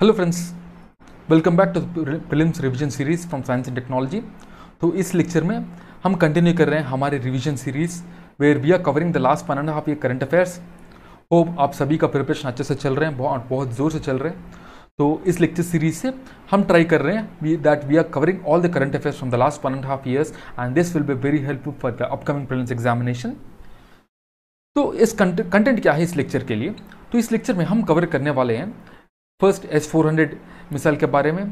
Hello friends welcome back to film revision series from science and technology तो इस lecture में हम continue कर रहे हैं हमारे revision series where we are covering the last one and half ये करंट अफेयर्स होप आप सभी का प्रिपरेशन अच्छे से चल रहे हैं बहुत बहुत ज़ोर से चल रहे हैं तो इस लेक्चर सीरीज से हम ट्राई कर रहे हैं that we are covering all the current affairs from the last one and half years and this will be very helpful for the upcoming prelims examination तो इस कंटेंट क्या है इस लेक्चर के लिए तो इस लेक्चर में हम कवर करने वाले हैं first S400 missile के बारे में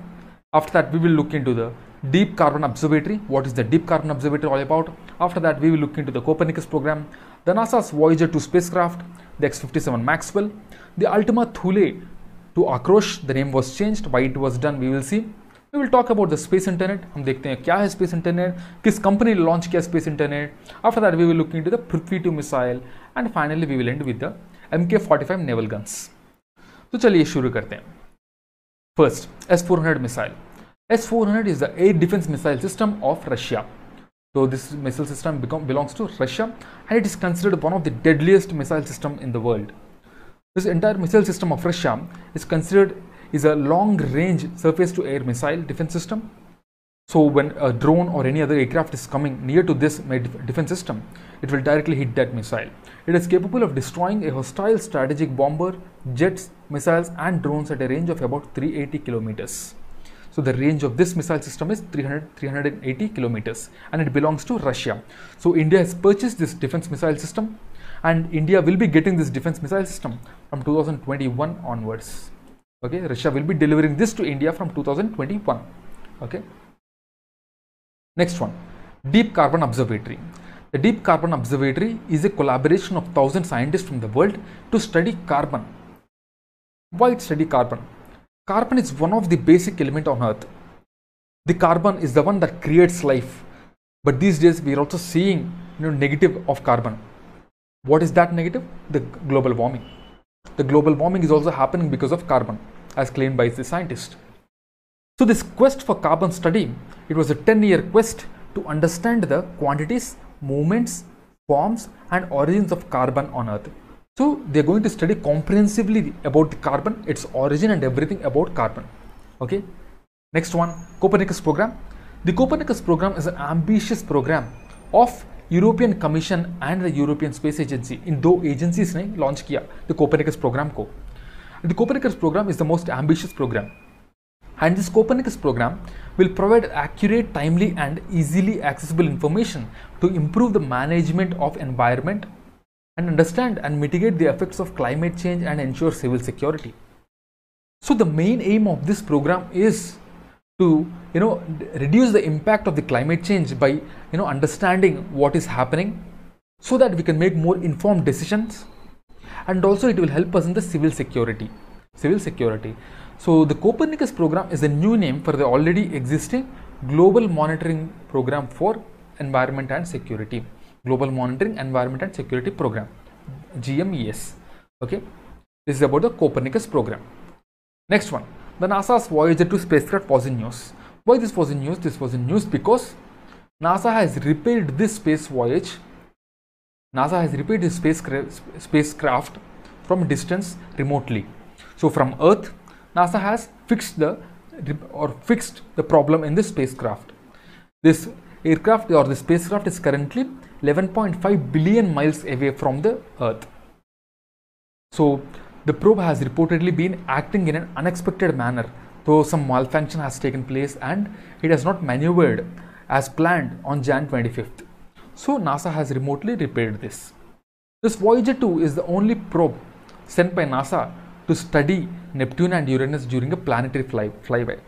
after that we will look into the deep carbon observatory what is the deep carbon observatory all about after that we will look into the copernicus program the nasa's voyager 2 spacecraft the x57 maxwell the ultima thule to akrosh the name was changed why it was done we will see we will talk about the space internet हम देखते हैं क्या है space internet किस company ने launch किया space internet after that we will look into the Prithvi two missile and finally we will end with the M K forty five naval guns तो चलिए शुरू करते हैं first S four hundred missile S four hundred is the at defence missile system of Russia तो this missile system belongs to Russia and it is considered one of the deadliest missile system in the world this entire missile system of Russia is considered is a long range surface to air missile defence system So when a drone or any other aircraft is coming near to this defense system, it will directly hit that missile. It is capable of destroying a hostile strategic bomber, jets, missiles and drones at a range of about 380 kilometers. So the range of this missile system is 300, 380 kilometers and it belongs to Russia. So India has purchased this defense missile system and India will be getting this defense missile system from 2021 onwards. Okay, Russia will be delivering this to India from 2021. Okay. Next one, Deep Carbon Observatory. The Deep Carbon Observatory is a collaboration of 1000 scientists from the world to study carbon. Why study carbon? Carbon is one of the basic element on earth. The carbon is the one that creates life. But these days we are also seeing you know, negative of carbon. What is that negative? The global warming. The global warming is also happening because of carbon, as claimed by the scientist. So this quest for carbon study, it was a 10-year quest to understand the quantities, movements, forms and origins of carbon on Earth. So they're going to study comprehensively about the carbon, its origin and everything about carbon. Okay. Next one, Copernicus program. The Copernicus program is an ambitious program of European Commission and the European Space Agency. In दो agencies, ने launch किया the Copernicus programme को the Copernicus programme is the most ambitious and this Copernicus program will provide accurate, timely and easily accessible information to improve the management of environment and understand and mitigate the effects of climate change and ensure civil security. So the main aim of this program is to you know reduce the impact of the climate change by you know understanding what is happening so that we can make more informed decisions and also it will help us in the civil security civil security so the Copernicus program is a new name for the already existing global monitoring program for environment and security. Global monitoring environment and security program GMES. Okay. This is about the Copernicus program. Next one, the NASA's Voyager 2 spacecraft was in news. Why this was in news? This was in news because NASA has repaired this space voyage. NASA has repaired this spacecraft from distance remotely. So from Earth, NASA has fixed the or fixed the problem in this spacecraft. This aircraft or the spacecraft is currently 11.5 billion miles away from the Earth. So the probe has reportedly been acting in an unexpected manner, though some malfunction has taken place and it has not maneuvered as planned on Jan 25th. So NASA has remotely repaired this. This Voyager 2 is the only probe sent by NASA to study Neptune and Uranus during a planetary fly, flyby.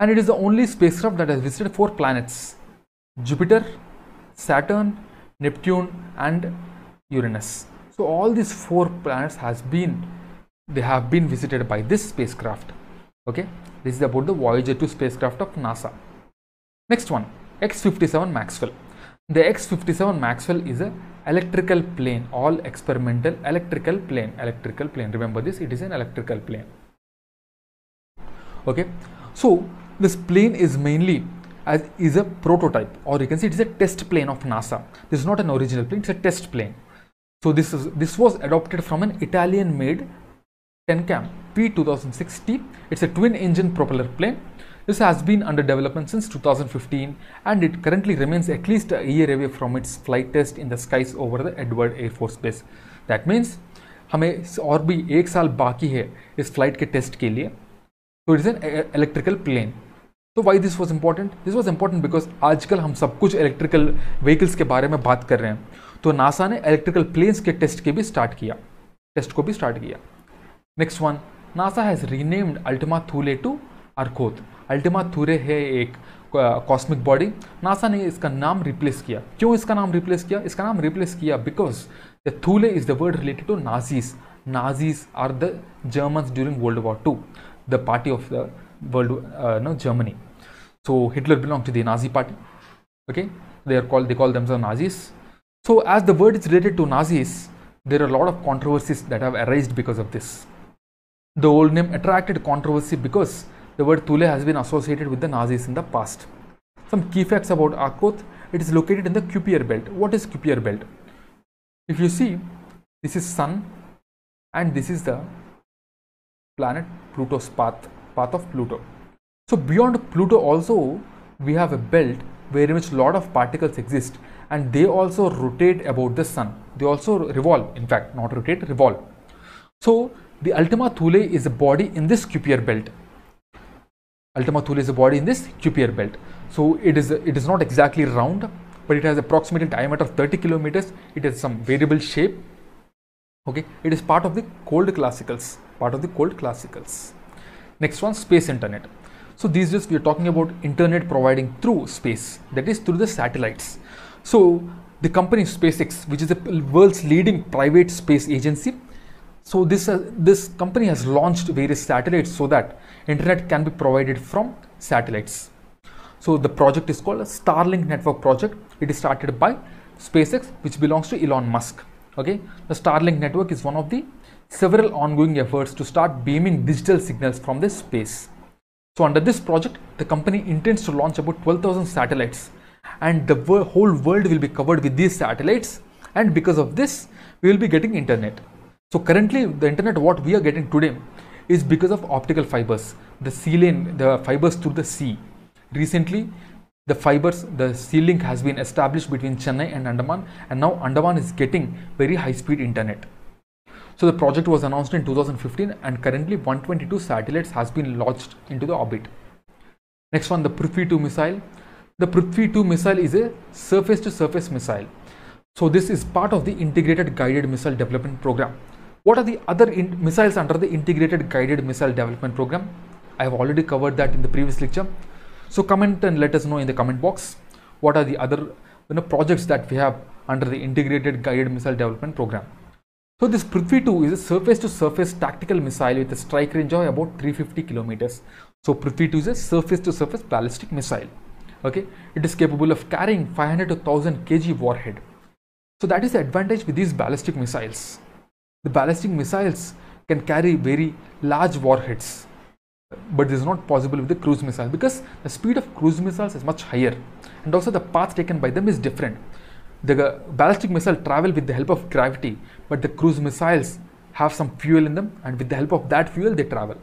And it is the only spacecraft that has visited four planets Jupiter, Saturn, Neptune, and Uranus. So all these four planets has been they have been visited by this spacecraft. Okay, this is about the Voyager 2 spacecraft of NASA. Next one, X57 Maxwell. The X57 Maxwell is a electrical plane, all experimental electrical plane, electrical plane. Remember this, it is an electrical plane. Okay, so this plane is mainly as is a prototype, or you can see it is a test plane of NASA. This is not an original plane; it's a test plane. So this is this was adopted from an Italian-made ten cam P2060. It's a twin-engine propeller plane This has been under development since 2015 and it currently remains at least a year away from its flight test in the skies over the Edward Air Force Base. That means हमें और भी एक साल बाकी है इस flight के test के लिए तो it is an electrical plane तो why this was important this was important because आजकल हम सब कुछ इलेक्ट्रिकल व्हीकल्स के बारे में बात कर रहे हैं तो नासा ने इलेक्ट्रिकल प्लेन्स के टेस्ट के भी स्टार्ट किया टेस्ट को भी स्टार्ट किया next one NASA has renamed Ultima Thule to Arrokoth Ultima Thule है एक कॉस्मिक बॉडी नासा ने इसका नाम रिप्लेस किया क्यों इसका नाम रिप्लेस किया इसका नाम रिप्लेस किया because the Thule is the word related to Nazis Nazis are the Germans during World War two the party of the world no Germany so hitler belonged to the nazi party they call themselves nazis so as the word is related to nazis there are a lot of controversies that have arisen because of this the old name attracted controversy because the word Thule has been associated with the Nazis in the past. Some key facts about Akkoth, it is located in the Kuiper belt. What is Kuiper belt? If you see, this is Sun and this is the planet Pluto's path, path of Pluto. So beyond Pluto also, we have a belt where in which lot of particles exist and they also rotate about the sun. They also revolve, in fact, not rotate, revolve. So the Ultima Thule is a body in this Kuiper belt. Ultima Thule is a body in this Kuiper belt. So it is it is not exactly round, but it has approximately diameter of 30 kilometers. It has some variable shape. Okay, it is part of the cold classicals. Part of the cold classicals. Next one, space internet. So these days we are talking about internet providing through space, that is through the satellites. So the company SpaceX, which is the world's leading private space agency, so this uh, this company has launched various satellites so that internet can be provided from satellites. So the project is called Starlink Network Project. It is started by SpaceX, which belongs to Elon Musk. Okay, the Starlink network is one of the several ongoing efforts to start beaming digital signals from the space. So under this project, the company intends to launch about 12,000 satellites and the whole world will be covered with these satellites and because of this, we will be getting internet. So currently the internet what we are getting today is because of optical fibers, the sealant, the fibers through the sea. Recently, the fibers, the sea link has been established between Chennai and Andaman, and now Andaman is getting very high speed internet. So the project was announced in 2015 and currently 122 satellites has been launched into the orbit. Next one, the Prithvi 2 missile. The Prithvi 2 missile is a surface to surface missile. So this is part of the integrated guided missile development program what are the other missiles under the Integrated Guided Missile Development Program? I have already covered that in the previous lecture. So comment and let us know in the comment box what are the other you know, projects that we have under the Integrated Guided Missile Development Program. So this Prithvi 2 is a surface-to-surface tactical missile with a strike range of about 350 kilometers. So Prithvi 2 is a surface-to-surface -surface ballistic missile. Okay, it is capable of carrying 500 to 1000 kg warhead. So that is the advantage with these ballistic missiles. The ballistic missiles can carry very large warheads, but this is not possible with the cruise missile because the speed of cruise missiles is much higher and also the path taken by them is different. The ballistic missile travel with the help of gravity, but the cruise missiles have some fuel in them and with the help of that fuel they travel.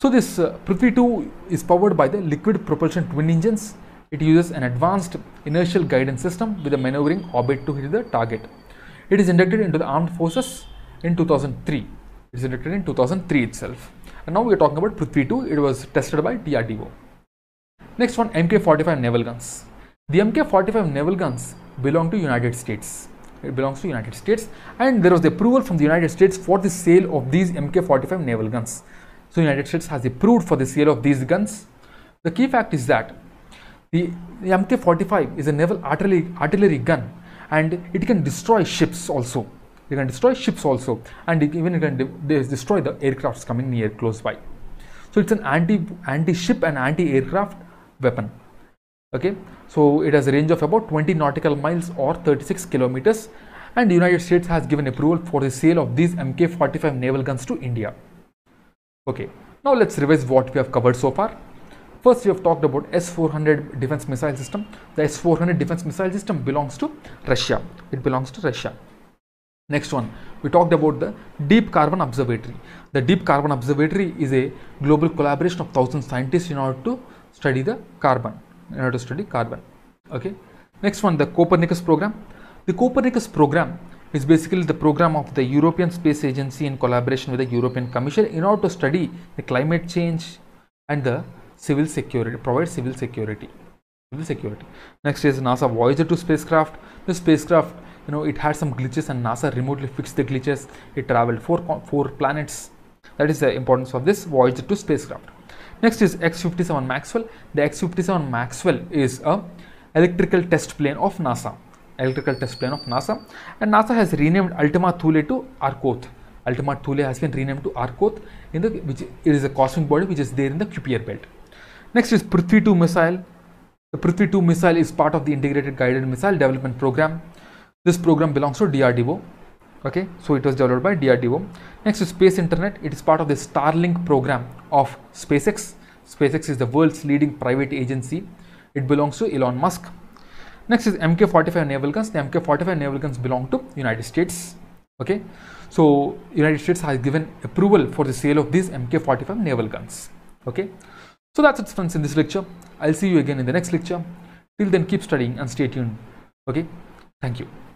So this uh, Prithvi 2 is powered by the liquid propulsion twin engines. It uses an advanced inertial guidance system with a maneuvering orbit to hit the target. It is inducted into the armed forces in 2003. It is inducted in 2003 itself. And now we are talking about Prithvi 2. It was tested by DRDO. Next one, Mk-45 naval guns. The Mk-45 naval guns belong to United States. It belongs to United States, and there was the approval from the United States for the sale of these Mk-45 naval guns. So United States has approved for the sale of these guns. The key fact is that the, the Mk-45 is a naval artillery, artillery gun and it can destroy ships also it can destroy ships also and it, even it can de destroy the aircrafts coming near close by so it's an anti anti ship and anti aircraft weapon okay so it has a range of about 20 nautical miles or 36 kilometers and the united states has given approval for the sale of these mk45 naval guns to india okay now let's revise what we have covered so far First, we have talked about S-400 defense missile system. The S-400 defense missile system belongs to Russia. It belongs to Russia. Next one, we talked about the Deep Carbon Observatory. The Deep Carbon Observatory is a global collaboration of thousand scientists in order to study the carbon, in order to study carbon. Okay. Next one, the Copernicus program. The Copernicus program is basically the program of the European Space Agency in collaboration with the European Commission in order to study the climate change and the civil security, provides civil security. Civil security. Next is NASA Voyager 2 spacecraft. The spacecraft, you know, it had some glitches and NASA remotely fixed the glitches. It traveled four, four planets. That is the importance of this Voyager 2 spacecraft. Next is X-57 Maxwell. The X-57 Maxwell is a electrical test plane of NASA. Electrical test plane of NASA. And NASA has renamed Ultima Thule to Arcoth. Ultima Thule has been renamed to Arcoth, in the, which it is a cosmic body which is there in the Kuiper belt. Next is Prithvi 2 missile. The Prithvi 2 missile is part of the Integrated Guided Missile Development Program. This program belongs to DRDO. Okay, so it was developed by DRDO. Next is Space Internet. It is part of the Starlink program of SpaceX. SpaceX is the world's leading private agency. It belongs to Elon Musk. Next is MK45 naval guns. The MK45 naval guns belong to United States. Okay, so United States has given approval for the sale of these MK45 naval guns. Okay, so that's it friends in this lecture. I'll see you again in the next lecture. Till then keep studying and stay tuned. Okay. Thank you.